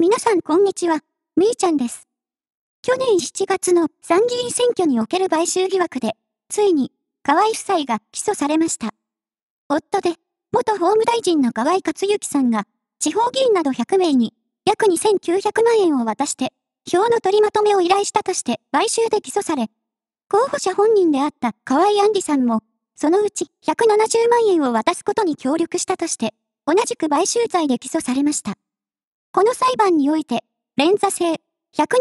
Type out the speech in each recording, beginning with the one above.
皆さんこんにちは、みーちゃんです。去年7月の参議院選挙における買収疑惑で、ついに、河井夫妻が起訴されました。夫で、元法務大臣の河井克行さんが、地方議員など100名に、約2900万円を渡して、票の取りまとめを依頼したとして買収で起訴され、候補者本人であった河井杏里さんも、そのうち170万円を渡すことに協力したとして、同じく買収罪で起訴されました。この裁判において、連座制、100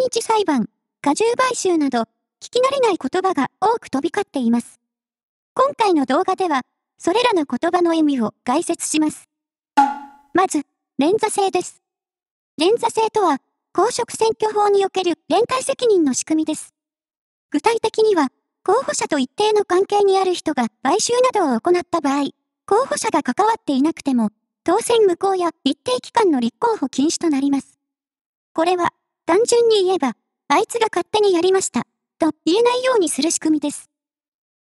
日裁判、過重買収など、聞き慣れない言葉が多く飛び交っています。今回の動画では、それらの言葉の意味を解説します。まず、連座制です。連座制とは、公職選挙法における連帯責任の仕組みです。具体的には、候補者と一定の関係にある人が買収などを行った場合、候補者が関わっていなくても、当選無効や一定期間の立候補禁止となります。これは、単純に言えば、あいつが勝手にやりました、と言えないようにする仕組みです。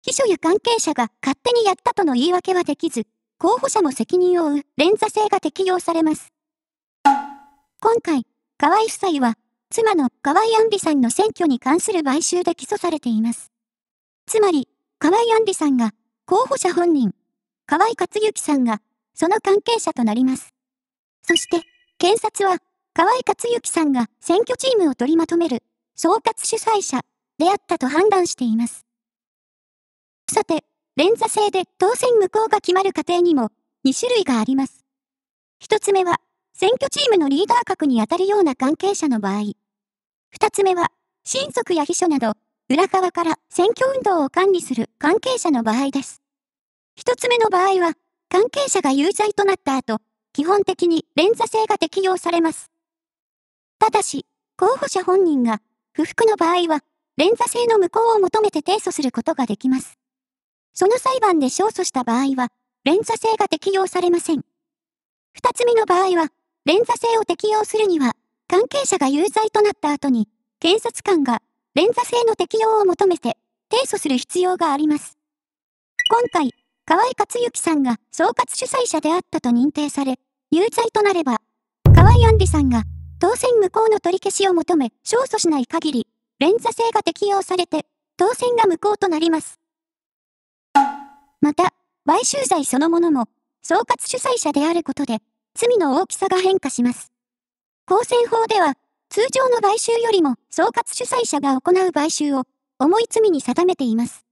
秘書や関係者が勝手にやったとの言い訳はできず、候補者も責任を負う連座制が適用されます。今回、河合夫妻は、妻の河合杏里さんの選挙に関する買収で起訴されています。つまり、河合杏里さんが、候補者本人、河合克行さんが、その関係者となります。そして、検察は、河合克行さんが選挙チームを取りまとめる、総括主催者であったと判断しています。さて、連座制で当選無効が決まる過程にも2種類があります。1つ目は、選挙チームのリーダー格に当たるような関係者の場合。2つ目は、親族や秘書など、裏側から選挙運動を管理する関係者の場合です。1つ目の場合は、関係者が有罪となった後、基本的に連座制が適用されます。ただし、候補者本人が、不服の場合は、連座制の無効を求めて提訴することができます。その裁判で勝訴した場合は、連座制が適用されません。二つ目の場合は、連座制を適用するには、関係者が有罪となった後に、検察官が連座制の適用を求めて提訴する必要があります。今回、河合克行さんが総括主催者であったと認定され、有罪となれば、河合安里さんが当選無効の取り消しを求め、勝訴しない限り、連座制が適用されて、当選が無効となります。また、買収罪そのものも、総括主催者であることで、罪の大きさが変化します。公選法では、通常の買収よりも総括主催者が行う買収を、重い罪に定めています。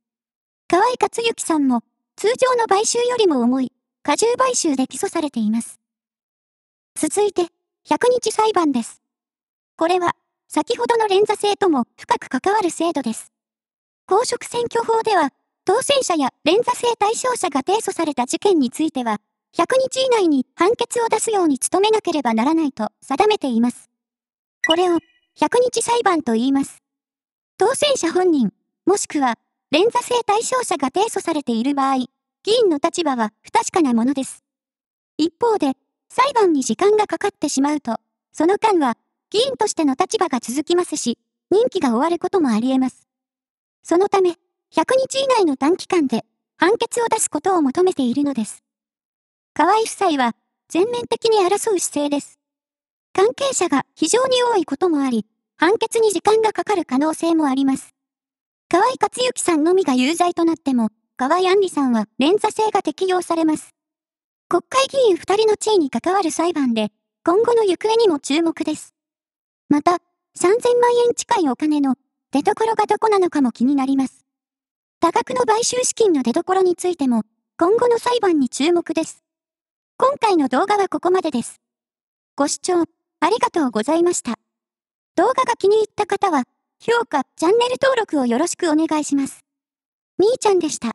河合克行さんも、通常の買収よりも重い、過重買収で起訴されています。続いて、100日裁判です。これは、先ほどの連座制とも深く関わる制度です。公職選挙法では、当選者や連座制対象者が提訴された事件については、100日以内に判決を出すように努めなければならないと定めています。これを、100日裁判と言います。当選者本人、もしくは連座性対象者が提訴されている場合、議員の立場は不確かなものです。一方で、裁判に時間がかかってしまうと、その間は、議員としての立場が続きますし、任期が終わることもあり得ます。そのため、100日以内の短期間で、判決を出すことを求めているのです。河合夫妻は、全面的に争う姿勢です。関係者が非常に多いこともあり、判決に時間がかかる可能性もあります。河合克行さんのみが有罪となっても、河合安里さんは連座制が適用されます。国会議員二人の地位に関わる裁判で、今後の行方にも注目です。また、3000万円近いお金の出所がどこなのかも気になります。多額の買収資金の出所についても、今後の裁判に注目です。今回の動画はここまでです。ご視聴ありがとうございました。動画が気に入った方は、評価、チャンネル登録をよろしくお願いします。みーちゃんでした。